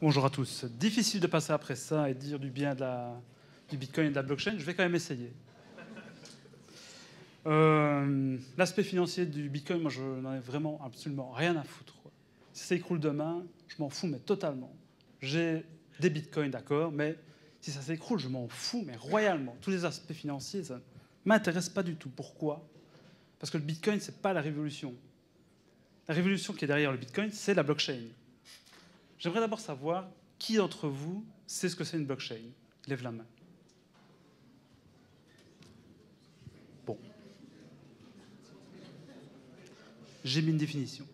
Bonjour à tous. Difficile de passer après ça et dire du bien du Bitcoin et de la blockchain. Je vais quand même essayer. Euh, l'aspect financier du Bitcoin, moi, je n'en ai vraiment absolument rien à foutre. Si ça écroule demain, je m'en fous, mais totalement. J'ai des Bitcoins, d'accord, mais si ça s'écroule, je m'en fous, mais royalement. Tous les aspects financiers, ça ne m'intéresse pas du tout. Pourquoi Parce que le Bitcoin, ce n'est pas la révolution. La révolution qui est derrière le Bitcoin, c'est la blockchain. J'aimerais d'abord savoir qui d'entre vous sait ce que c'est une blockchain Lève la main. Bon. J'ai mis une définition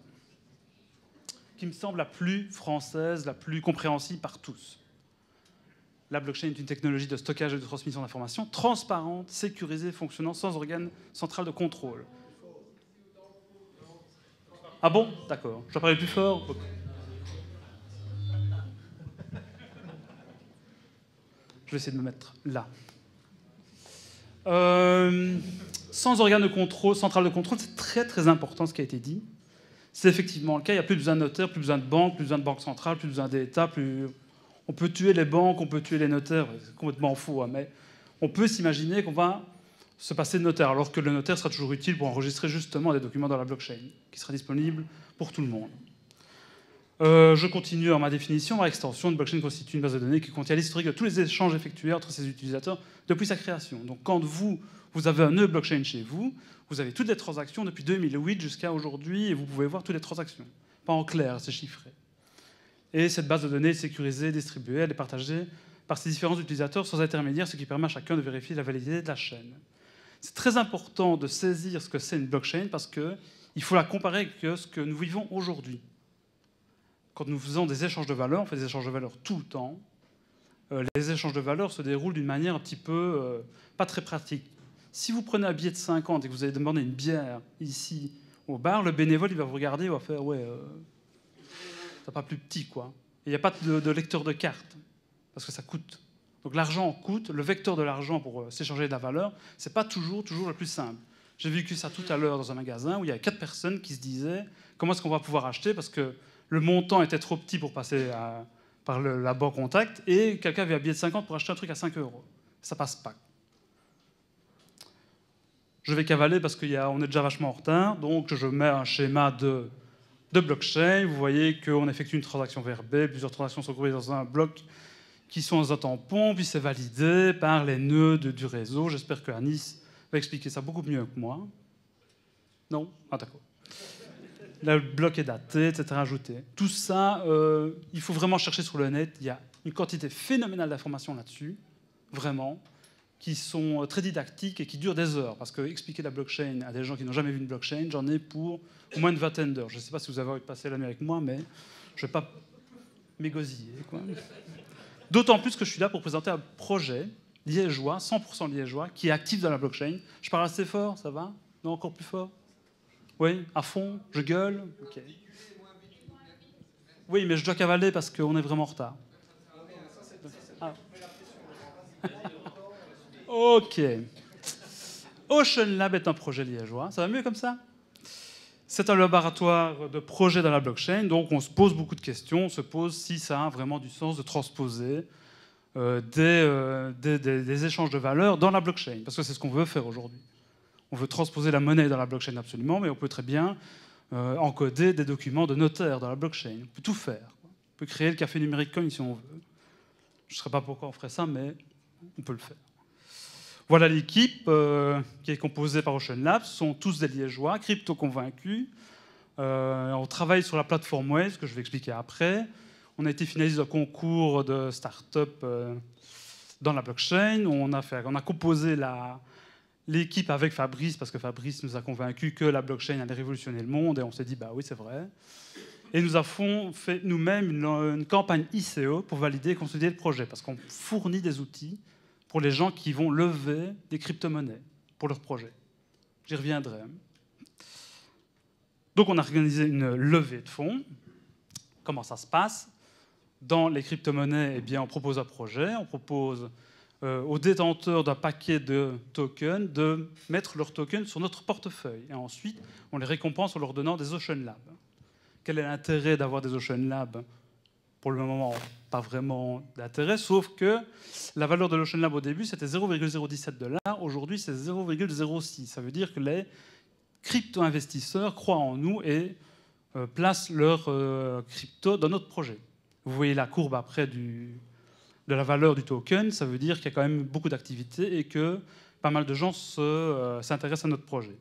qui me semble la plus française, la plus compréhensible par tous. La blockchain est une technologie de stockage et de transmission d'informations transparente, sécurisée, fonctionnant sans organe central de contrôle. Ah bon D'accord. Je parler plus fort vais essayer de me mettre là. Euh, sans organe de contrôle, centrale de contrôle, c'est très très important ce qui a été dit. C'est effectivement le cas. Il n'y a plus besoin de notaires, plus besoin de banques, plus besoin de banque centrale, plus besoin d'État. Plus... On peut tuer les banques, on peut tuer les notaires. C'est complètement faux. Hein, mais on peut s'imaginer qu'on va se passer de notaire, alors que le notaire sera toujours utile pour enregistrer justement des documents dans la blockchain, qui sera disponible pour tout le monde. Euh, je continue dans ma définition. Par extension, une blockchain constitue une base de données qui contient l'historique de tous les échanges effectués entre ses utilisateurs depuis sa création. Donc, quand vous, vous avez un nœud blockchain chez vous, vous avez toutes les transactions depuis 2008 jusqu'à aujourd'hui et vous pouvez voir toutes les transactions. Pas en clair, c'est chiffré. Et cette base de données est sécurisée, distribuée, elle est partagée par ses différents utilisateurs sans intermédiaire, ce qui permet à chacun de vérifier la validité de la chaîne. C'est très important de saisir ce que c'est une blockchain parce qu'il faut la comparer avec ce que nous vivons aujourd'hui quand nous faisons des échanges de valeurs, on fait des échanges de valeurs tout le temps. Euh, les échanges de valeurs se déroulent d'une manière un petit peu euh, pas très pratique. Si vous prenez un billet de 50 et que vous allez demander une bière ici au bar, le bénévole il va vous regarder, il va faire ouais, euh, t'as pas plus petit quoi. Il n'y a pas de, lecteur de cartes parce que ça coûte. Donc l'argent coûte, le vecteur de l'argent pour s'échanger de la valeur, c'est pas toujours toujours le plus simple. J'ai vécu ça tout à l'heure dans un magasin où il y a quatre personnes qui se disaient comment est-ce qu'on va pouvoir acheter parce que le montant était trop petit pour passer par la banque contact, et quelqu'un avait un billet de 50 pour acheter un truc à 5 euros. Ça passe pas. Je vais cavaler parce qu'on est déjà vachement en retard, donc je mets un schéma de, de blockchain. Vous voyez qu'on effectue une transaction vers B, plusieurs transactions sont groupées dans un bloc qui sont dans un tampon, puis c'est validé par les nœuds du réseau. J'espère que Anis va expliquer ça beaucoup mieux que moi. Non Ah d'accord le bloc est daté, etc. Ajouté. Tout ça, euh, il faut vraiment chercher sur le net. Il y a une quantité phénoménale d'informations là-dessus, vraiment, qui sont euh, très didactiques et qui durent des heures. Parce que expliquer la blockchain à des gens qui n'ont jamais vu une blockchain, j'en ai pour moins de vingtaine d'heures. Je ne sais pas si vous avez passé la nuit avec moi, mais je ne vais pas m'égosiller. D'autant plus que je suis là pour présenter un projet liégeois, 100% liégeois, qui est actif dans la blockchain. Je parle assez fort, ça va Non, encore plus fort oui, à fond, je gueule. Oui, mais je dois cavaler parce qu'on est vraiment en retard. Ah. ok. Ocean Lab est un projet liégeois. Ça va mieux comme ça C'est un laboratoire de projets dans la blockchain, donc on se pose beaucoup de questions. On se pose si ça a vraiment du sens de transposer euh, euh, des, des échanges de valeur dans la blockchain, parce que c'est ce qu'on veut faire aujourd'hui on veut transposer la monnaie dans la blockchain absolument, mais on peut très bien euh, encoder des documents de notaire dans la blockchain. On peut tout faire. On peut créer le café numérique coin si on veut. Je ne sais pas pourquoi on ferait ça, mais on peut le faire. Voilà l'équipe euh, qui est composée par Ocean Labs. Ce sont tous des liégeois, crypto-convaincus. Euh, on travaille sur la plateforme Waze, que je vais expliquer après. On a été finaliste d'un concours de start-up dans la blockchain. on a composé la, l'équipe avec Fabrice, parce que Fabrice nous a convaincus que la blockchain allait révolutionner le monde, et on s'est dit, bah oui, c'est vrai. Et nous avons fait nous-mêmes une, campagne ICO pour valider et consolider le projet, parce qu'on fournit des outils pour les gens qui vont lever des crypto-monnaies pour leur projet. J'y reviendrai. Donc on a organisé une levée de fonds. Comment ça se passe Dans les crypto-monnaies, eh bien, on propose un projet, on propose euh, aux détenteurs d'un paquet de tokens de mettre leurs tokens sur notre portefeuille. Et ensuite, on les récompense en leur donnant des Ocean Labs. Quel est l'intérêt d'avoir des Ocean Labs Pour le moment, pas vraiment d'intérêt, sauf que la valeur de l'Ocean Lab au début, c'était 0,017 dollars. Aujourd'hui, c'est 0,06. Ça veut dire que les crypto-investisseurs croient en nous et euh, placent leurs euh, crypto dans notre projet. Vous voyez la courbe après du, de la valeur du token, ça veut dire qu'il y a quand même beaucoup d'activités et que pas mal de gens euh, s'intéressent à notre projet.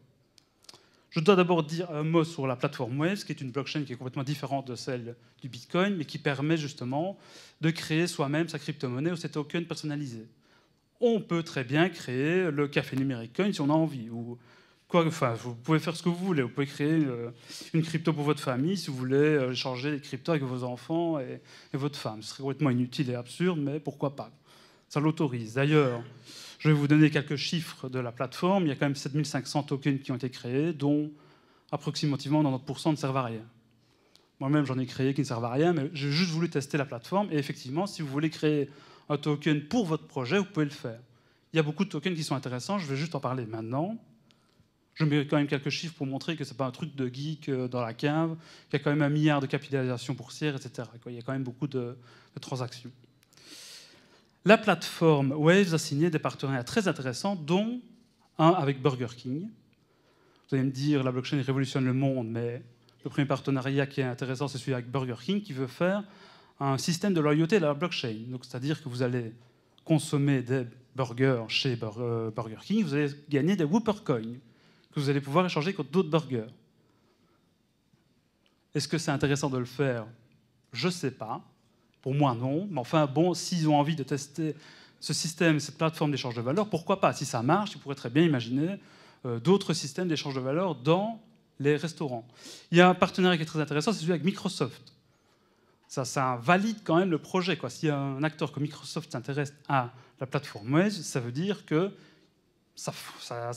Je dois d'abord dire un mot sur la plateforme Waves, qui est une blockchain qui est complètement différente de celle du Bitcoin, mais qui permet justement de créer soi-même sa crypto-monnaie ou ses tokens personnalisés. On peut très bien créer le café numérique coin si on a envie, ou enfin, vous pouvez faire ce que vous voulez. Vous pouvez créer euh, une crypto pour votre famille si vous voulez échanger euh, des cryptos avec vos enfants et, et votre femme. Ce serait complètement inutile et absurde, mais pourquoi pas Ça l'autorise. D'ailleurs, je vais vous donner quelques chiffres de la plateforme. Il y a quand même 7500 tokens qui ont été créés, dont approximativement 90% ne servent à rien. Moi-même, j'en ai créé qui ne servent à rien, mais j'ai juste voulu tester la plateforme. Et effectivement, si vous voulez créer un token pour votre projet, vous pouvez le faire. Il y a beaucoup de tokens qui sont intéressants, je vais juste en parler maintenant. Je mets quand même quelques chiffres pour montrer que ce c'est pas un truc de geek euh, dans la cave, qu'il y a quand même un milliard de capitalisation boursière, etc. Il y a quand même beaucoup de, de transactions. La plateforme Waves a signé des partenariats très intéressants, dont un avec Burger King. Vous allez me dire, la blockchain révolutionne le monde, mais le premier partenariat qui est intéressant, c'est celui avec Burger King, qui veut faire un système de loyauté de la blockchain. Donc, c'est-à-dire que vous allez consommer des burgers chez euh, Burger King, vous allez gagner des Whopper Coins que vous allez pouvoir échanger contre d'autres burgers. Est-ce que c'est intéressant de le faire Je ne sais pas. Pour moi, non. Mais enfin, bon, s'ils ont envie de tester ce système, cette plateforme d'échange de valeur, pourquoi pas Si ça marche, ils pourraient très bien imaginer euh, d'autres systèmes d'échange de valeur dans les restaurants. Il y a un partenariat qui est très intéressant, c'est celui avec Microsoft. Ça, valide quand même le projet. Quoi. Si un acteur comme Microsoft s'intéresse à la plateforme Waze, ça veut dire que ça,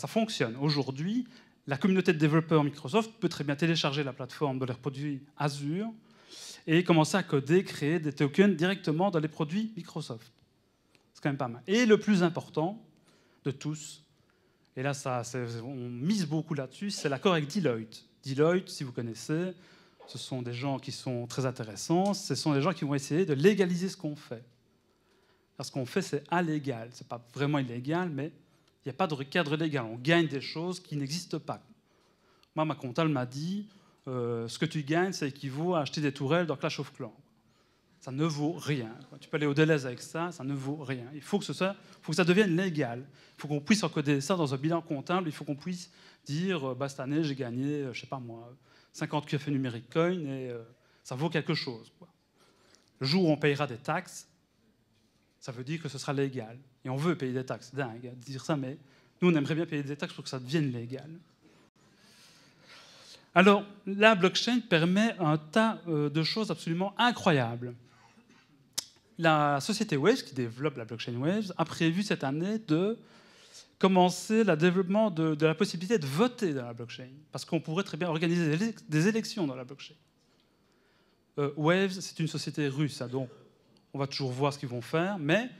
fonctionne. Aujourd'hui, la communauté de développeurs Microsoft peut très bien télécharger la plateforme de leurs produits Azure et commencer à coder, créer des tokens directement dans les produits Microsoft. C'est quand même pas mal. Et le plus important de tous, et là ça, on mise beaucoup là-dessus, c'est l'accord avec Deloitte. Deloitte, si vous connaissez, ce sont des gens qui sont très intéressants, ce sont des gens qui vont essayer de légaliser ce qu'on fait. Parce qu'on fait, c'est allégal, c'est pas vraiment illégal, mais il n'y a pas de cadre légal. On gagne des choses qui n'existent pas. Moi, ma comptable m'a dit euh, ce que tu gagnes, ça équivaut à acheter des tourelles dans Clash of Clans. Ça ne vaut rien. Tu peux aller au délai avec ça, ça ne vaut rien. Il faut que, ça devienne légal. Il faut qu'on puisse encoder ça dans un bilan comptable. Il faut qu'on puisse dire euh, bah, cette année, j'ai gagné, euh, je sais pas moi, 50 cafés numérique coin et ça vaut quelque chose. Le jour où on payera des taxes, ça veut dire que ce sera légal. Et on veut payer des taxes, dingue hein, de dire ça, mais nous, on aimerait bien payer des taxes pour que ça devienne légal. Alors, la blockchain permet un tas euh, de choses absolument incroyables. La société Waves, qui développe la blockchain Waves, a prévu cette année de commencer le développement de, la possibilité de voter dans la blockchain, parce qu'on pourrait très bien organiser des élections dans la blockchain. Euh, Waves, c'est une société russe, hein, donc on va toujours voir ce qu'ils vont faire, mais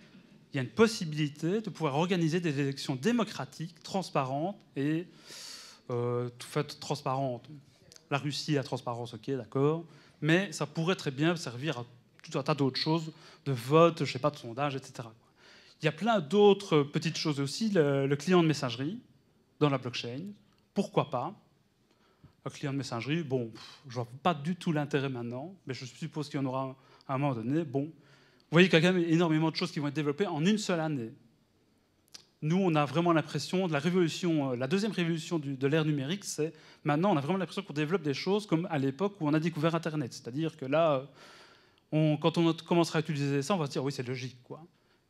il y a une possibilité de pouvoir organiser des élections démocratiques, transparentes et euh, tout fait transparentes. La Russie a transparence, ok, d'accord, mais ça pourrait très bien servir à tout un tas d'autres choses, de vote, je sais pas, de sondage, etc. Il y a plein d'autres petites choses aussi. Le, client de messagerie dans la blockchain, pourquoi pas Le client de messagerie, bon, je vois pas du tout l'intérêt maintenant, mais je suppose qu'il y en aura à un moment donné. Bon, vous voyez qu'il y a quand même énormément de choses qui vont être développées en une seule année. Nous, on a vraiment l'impression de la révolution, euh, la deuxième révolution de l'ère numérique, c'est maintenant, on a vraiment l'impression qu'on développe des choses comme à l'époque où on a découvert Internet. C'est-à-dire que là, euh, quand on commencera à utiliser ça, on va se dire oui, c'est logique. Quoi.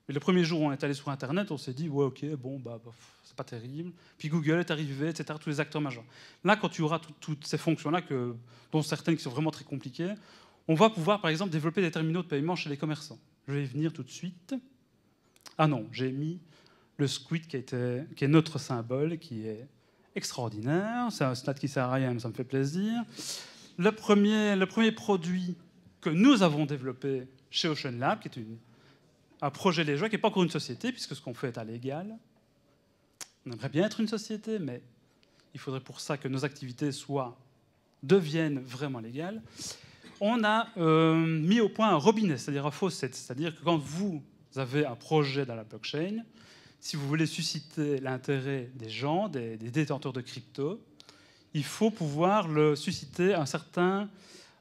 Mais le premier jour où on est allé sur Internet, on s'est dit ouais, ok, bon, bah, bah c'est pas terrible. Puis Google est arrivé, etc., tous les acteurs majeurs. Là, quand tu auras toutes ces fonctions-là, dont certaines qui sont vraiment très compliquées, on va pouvoir, par exemple, développer des terminaux de paiement chez les commerçants. Je vais y venir tout de suite. Ah non, j'ai mis le squid qui, est notre symbole, qui est extraordinaire. C'est un stade qui sert à rien, mais ça me fait plaisir. Le premier, le premier produit que nous avons développé chez Ocean Lab, qui est un projet léger, qui n'est pas encore une société, puisque ce qu'on fait est illégal. On aimerait bien être une société, mais il faudrait pour ça que nos activités soient, deviennent vraiment légales on a euh, mis au point un robinet, c'est-à-dire un faucet. C'est-à-dire que quand vous avez un projet dans la blockchain, si vous voulez susciter l'intérêt des gens, des, détenteurs de crypto, il faut pouvoir le susciter un certain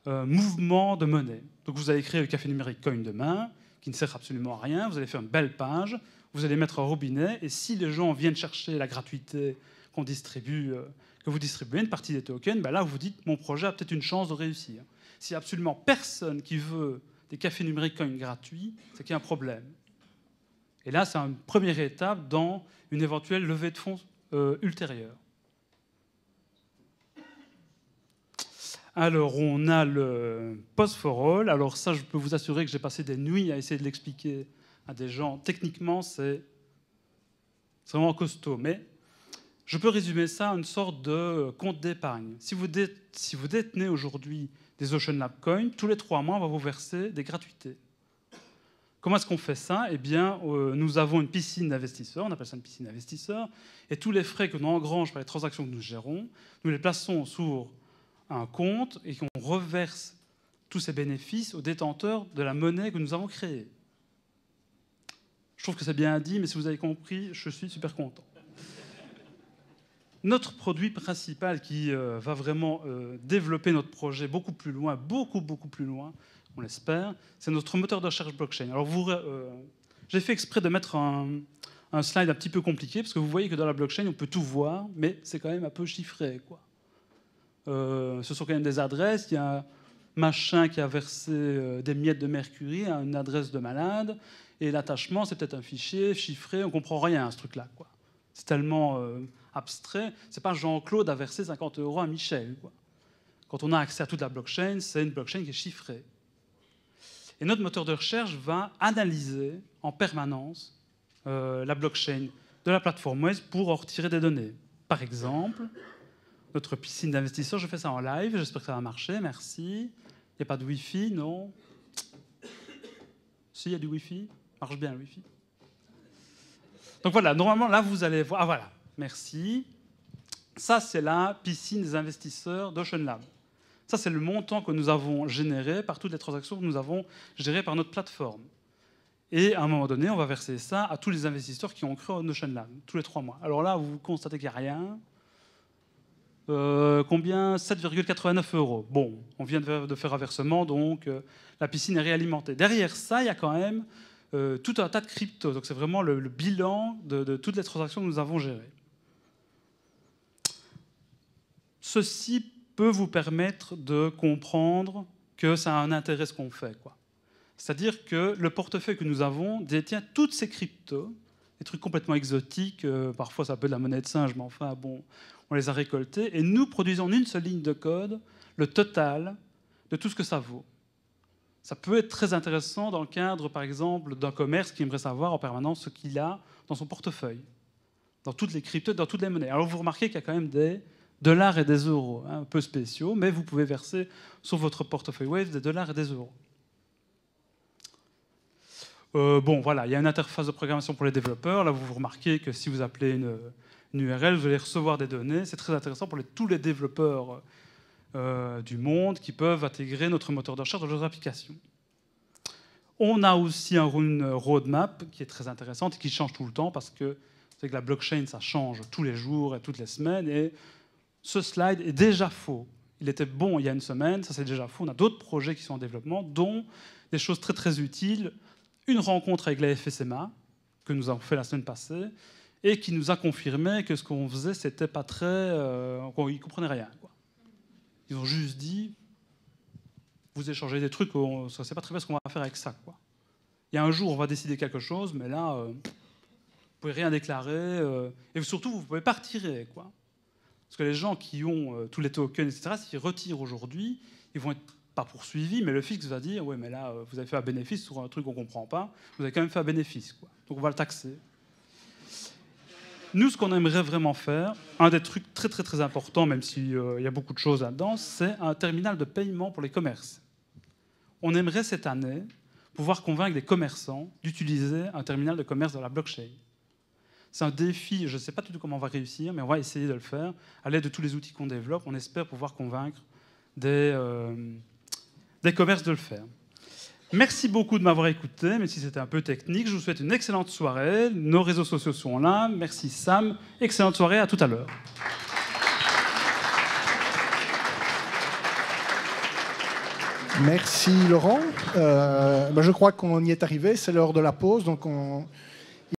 euh, mouvement de monnaie. Donc vous allez créer le café numérique coin demain, qui ne sert absolument à rien, vous allez faire une belle page, vous allez mettre un robinet, et si les gens viennent chercher la gratuité euh, que vous distribuez, une partie des tokens, ben là vous dites mon projet a peut-être une chance de réussir s'il n'y a absolument personne qui veut des cafés numériques comme gratuits, c'est qu'il y a un problème. Et là, c'est une première étape dans une éventuelle levée de fonds euh, ultérieure. Alors, on a le post Alors, ça, je peux vous assurer que j'ai passé des nuits à essayer de l'expliquer à des gens. Techniquement, c'est vraiment costaud. Mais je peux résumer ça à une sorte de compte d'épargne. Si, si, vous détenez aujourd'hui des Ocean Lab Coins, tous les trois mois, on va vous verser des gratuités. Comment est-ce qu'on fait ça Eh bien, euh, nous avons une piscine d'investisseurs, on appelle ça une piscine d'investisseurs, et tous les frais que nous engrange par les transactions que nous gérons, nous les plaçons sur un compte et qu'on reverse tous ces bénéfices aux détenteurs de la monnaie que nous avons créée. Je trouve que c'est bien dit, mais si vous avez compris, je suis super content. Notre produit principal qui euh, va vraiment euh, développer notre projet beaucoup plus loin, beaucoup, beaucoup plus loin, on l'espère, c'est notre moteur de recherche blockchain. Alors, euh, j'ai fait exprès de mettre un, slide un petit peu compliqué, parce que vous voyez que dans la blockchain, on peut tout voir, mais c'est quand même un peu chiffré. Quoi. ce sont quand même des adresses, il y a un machin qui a versé des miettes de mercury à une adresse de malade, et l'attachement, c'est peut-être un fichier chiffré, on comprend rien à ce truc-là. Quoi. C'est tellement abstrait. C'est pas Jean-Claude a versé 50 euros à Michel. Quand on a accès à toute la blockchain, c'est une blockchain qui est chiffrée. Et notre moteur de recherche va analyser en permanence euh, la blockchain de la plateforme Web pour en retirer des données. Par exemple, notre piscine d'investisseurs, je fais ça en live, j'espère que ça va marcher, merci. Il n'y a pas de Wi-Fi, non Si, il y a du Wi-Fi, marche bien le Wi-Fi. Donc voilà, normalement là vous allez voir, ah voilà, Merci. Ça, c'est la piscine des investisseurs d'Ocean Lab. Ça, c'est le montant que nous avons généré par toutes les transactions que nous avons gérées par notre plateforme. Et à un moment donné, on va verser ça à tous les investisseurs qui ont cru en Ocean Lab, tous les trois mois. Alors là, vous constatez qu'il n'y a rien. Euh, combien 7,89 euros. Bon, on vient de faire un versement, donc euh, la piscine est réalimentée. Derrière ça, il y a quand même euh, tout un tas de cryptos. Donc c'est vraiment le, bilan de, de toutes les transactions que nous avons gérées. ceci peut vous permettre de comprendre que ça a un intérêt ce qu'on fait. C'est-à-dire que le portefeuille que nous avons détient toutes ces cryptos, des trucs complètement exotiques, euh, parfois ça peut être de la monnaie de singe, mais enfin bon, on les a récoltés, et nous produisons une seule ligne de code le total de tout ce que ça vaut. Ça peut être très intéressant dans le cadre, par exemple, d'un commerce qui aimerait savoir en permanence ce qu'il a dans son portefeuille, dans toutes les cryptos, dans toutes les monnaies. Alors vous remarquez qu'il y a quand même des dollars et des euros, hein, un peu spéciaux, mais vous pouvez verser sur votre portefeuille Wave des dollars et des euros. Euh, bon, voilà, il y a une interface de programmation pour les développeurs. Là, vous remarquez que si vous appelez une, URL, vous allez recevoir des données. C'est très intéressant pour tous les développeurs euh, du monde qui peuvent intégrer notre moteur de recherche dans leurs applications. On a aussi une roadmap qui est très intéressante et qui change tout le temps parce que, que la blockchain, ça change tous les jours et toutes les semaines. Et ce slide est déjà faux. Il était bon il y a une semaine, ça c'est déjà faux. On a d'autres projets qui sont en développement, dont des choses très très utiles. Une rencontre avec la FSMA, que nous avons fait la semaine passée, et qui nous a confirmé que ce qu'on faisait, c'était pas très. Euh, ils comprenaient rien. Quoi. Ils ont juste dit vous échangez des trucs, on ne sait pas très bien ce qu'on va faire avec ça. Quoi. Il y a un jour, on va décider quelque chose, mais là, euh, vous pouvez rien déclarer, euh, et surtout, vous ne pouvez pas retirer. Quoi. Parce que les gens qui ont euh, tous les tokens, etc., s'ils retirent aujourd'hui, ils vont être pas poursuivis, mais le fixe va dire Ouais, mais là, euh, vous avez fait un bénéfice sur un truc qu'on ne comprend pas, vous avez quand même fait un bénéfice. Quoi. Donc on va le taxer. Nous, ce qu'on aimerait vraiment faire, un des trucs très très très importants, même s'il euh, y a beaucoup de choses là-dedans, c'est un terminal de paiement pour les commerces. On aimerait cette année pouvoir convaincre des commerçants d'utiliser un terminal de commerce dans la blockchain. C'est un défi, je ne sais pas du tout comment on va réussir, mais on va essayer de le faire. À l'aide de tous les outils qu'on développe, on espère pouvoir convaincre des, euh, des commerces de le faire. Merci beaucoup de m'avoir écouté, même si c'était un peu technique, je vous souhaite une excellente soirée. Nos réseaux sociaux sont là. Merci Sam. Excellente soirée, à tout à l'heure. Merci Laurent. Euh, ben, je crois qu'on y est arrivé, c'est l'heure de la pause, donc on,